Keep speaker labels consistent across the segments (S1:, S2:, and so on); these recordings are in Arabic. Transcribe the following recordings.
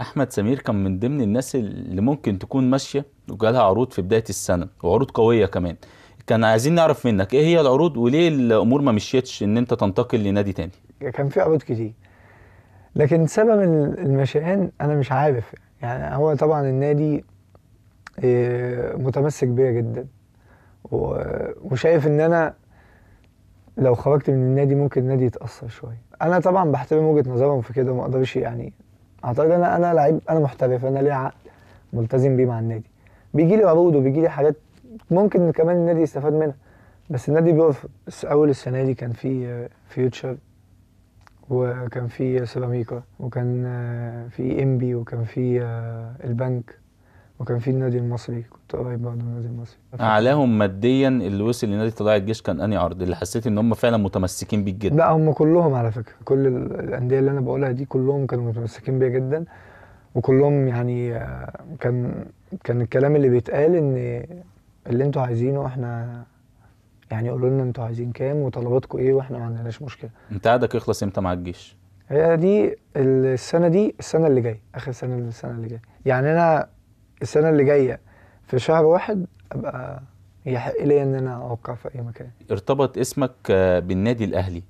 S1: احمد سمير كان من ضمن الناس اللي ممكن تكون ماشيه وجالها عروض في بدايه السنه وعروض قويه كمان كان عايزين نعرف منك ايه هي العروض وليه الامور ما مشيتش ان انت تنتقل لنادي تاني
S2: كان في عروض كتير لكن سبب المشيان انا مش عارف يعني هو طبعا النادي آه، متمسك بيا جدا وشايف ان انا لو خرجت من النادي ممكن النادي يتاثر شويه انا طبعا بحترم وجهه نظرهم في كده ما اقدرش يعني اعتقد ان انا لعيب انا محترف انا ليه عقد ملتزم بيه مع النادي بيجي لي عروض وبيجي لي حاجات ممكن كمان النادي يستفاد منها بس النادي بيقف اول السنه دي كان في فيوتشر وكان في سيراميكا وكان في انبي وكان في البنك وكان في النادي المصري كنت قريب برضه من النادي المصري
S1: اعلاهم ماديا اللي وصل لنادي طلائع الجيش كان انهي عرض اللي حسيت ان هم فعلا متمسكين بيك
S2: جدا لا هم كلهم على فكره كل الانديه اللي انا بقولها دي كلهم كانوا متمسكين بيا جدا وكلهم يعني آه، كان كان الكلام اللي بيتقال ان اللي انتوا عايزينه احنا يعني قولوا لنا انتوا عايزين كام وطلباتكم ايه واحنا ما عندناش مشكله
S1: انت عادك يخلص امتى مع الجيش
S2: هي دي السنه دي السنه اللي جايه اخر سنه السنه اللي جايه يعني انا السنه اللي جايه في شهر واحد ابقى يحق لي ان انا اوقع في اي مكان
S1: ارتبط اسمك آه، بالنادي الاهلي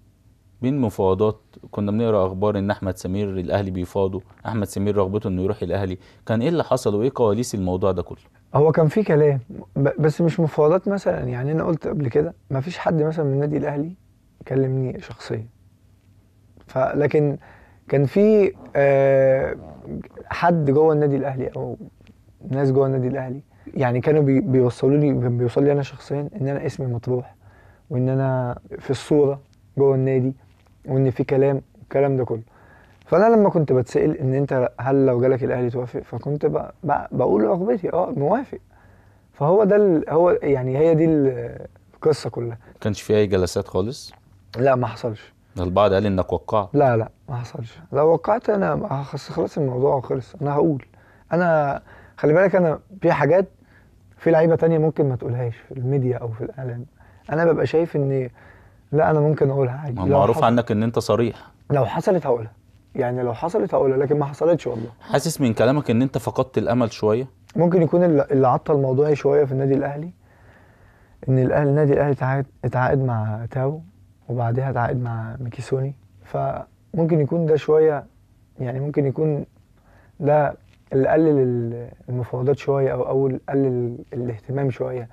S1: بين مفاوضات كنا بنقرا اخبار ان احمد سمير الاهلي بيفاوضه احمد سمير رغبته انه يروح الاهلي كان ايه اللي حصل وايه كواليس الموضوع ده كله
S2: هو كان في كلام بس مش مفاوضات مثلا يعني انا قلت قبل كده ما فيش حد مثلا من النادي الاهلي كلمني شخصيا فلكن كان في آه، حد جوه النادي الاهلي او ناس جوه النادي الاهلي يعني كانوا بي بيوصلوا لي بيوصل لي انا شخصيا ان انا اسمي مطروح وان انا في الصوره جوه النادي وان في كلام الكلام ده كله فانا لما كنت بتسال ان انت هل لو جالك الاهلي توافق فكنت بقى بقى بقول رغبتي اه موافق فهو ده هو يعني هي دي القصه كلها
S1: ما كانش في اي جلسات خالص
S2: لا ما حصلش
S1: البعض قال انك وقعت
S2: لا لا ما حصلش لو وقعت انا خلاص الموضوع خلص انا هقول انا خلي بالك انا في حاجات في لعيبه تانية ممكن ما تقولهاش في الميديا او في الاعلام انا ببقى شايف ان لا انا ممكن اقولها عادي معروف حصل...
S1: عنك ان انت صريح
S2: لو حصلت هقولها يعني لو حصلت هقولها لكن ما حصلتش والله
S1: حاسس من كلامك ان انت فقدت الامل شويه
S2: ممكن يكون اللي عطل موضوعي شويه في النادي الاهلي ان الاهلي النادي الاهلي اتعاقد اتعاقد مع تاو وبعدها اتعاقد مع ميكيسوني فممكن يكون ده شويه يعني ممكن يكون ده اللي قلل المفاوضات شويه او اول قلل الاهتمام شويه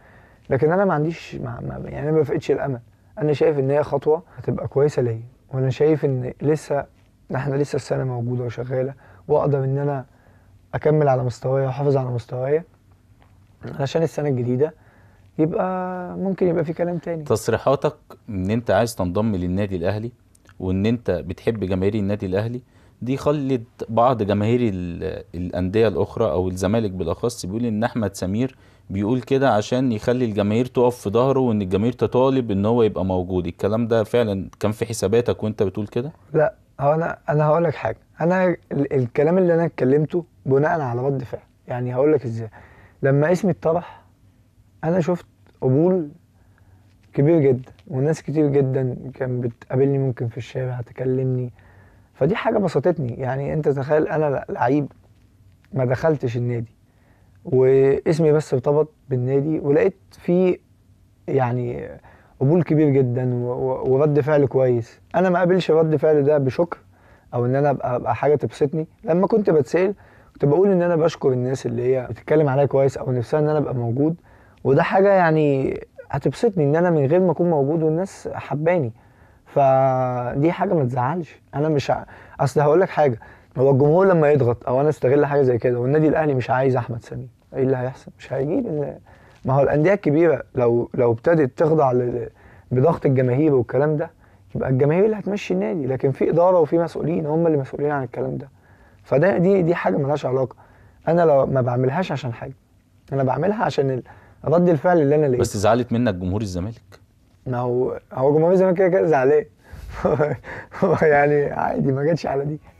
S2: لكن انا ما عنديش ما يعني انا ما فقدتش الامل انا شايف ان هي خطوه هتبقى كويسه ليا وانا شايف ان لسه احنا لسه السنه موجوده وشغاله واقدر ان انا اكمل على مستوايا واحافظ على مستوايا علشان السنه الجديده يبقى ممكن يبقى في كلام تاني
S1: تصريحاتك ان انت عايز تنضم للنادي الاهلي وان انت بتحب جماهير النادي الاهلي دي خلت بعض جماهير الانديه الاخرى او الزمالك بالاخص بيقول ان احمد سمير بيقول كده عشان يخلي الجماهير تقف في ظهره وان الجماهير تطالب ان هو يبقى موجود الكلام ده فعلا كان في حساباتك وانت بتقول كده
S2: لا هو انا انا هقول لك حاجه انا الكلام اللي انا اتكلمته بناء على رد فعل يعني هقول لك ازاي لما اسمي اتطرح انا شفت قبول كبير جدا وناس كتير جدا كان بتقابلني ممكن في الشارع تكلمني فدي حاجه بسطتني يعني انت تخيل انا لعيب ما دخلتش النادي واسمي بس ارتبط بالنادي ولقيت في يعني قبول كبير جدا ورد فعل كويس انا ما قابلش رد فعل ده بشكر او ان انا ابقى, أبقى حاجه تبسطني لما كنت بتسال كنت بقول ان انا بشكر الناس اللي هي بتتكلم عليا كويس او نفسها ان انا ابقى موجود وده حاجه يعني هتبسطني ان انا من غير ما اكون موجود والناس حباني فدي حاجه ما تزعلش انا مش ع... اصل هقول لك حاجه هو الجمهور لما يضغط او انا استغل حاجه زي كده والنادي الاهلي مش عايز احمد سامي ايه اللي هيحصل مش هيجي ما هو الانديه الكبيره لو لو ابتدت تخضع ل... بضغط الجماهير والكلام ده يبقى الجماهير اللي هتمشي النادي لكن في اداره وفي مسؤولين هم اللي مسؤولين عن الكلام ده فده دي دي حاجه ملهاش علاقه انا لو ما بعملهاش عشان حاجه انا بعملها عشان رد الفعل اللي انا لقيته بس
S1: زعلت منك جمهور الزمالك
S2: ما هو هو جمهور الزمالك كده كده زعلان يعني عادي ما جاتش على دي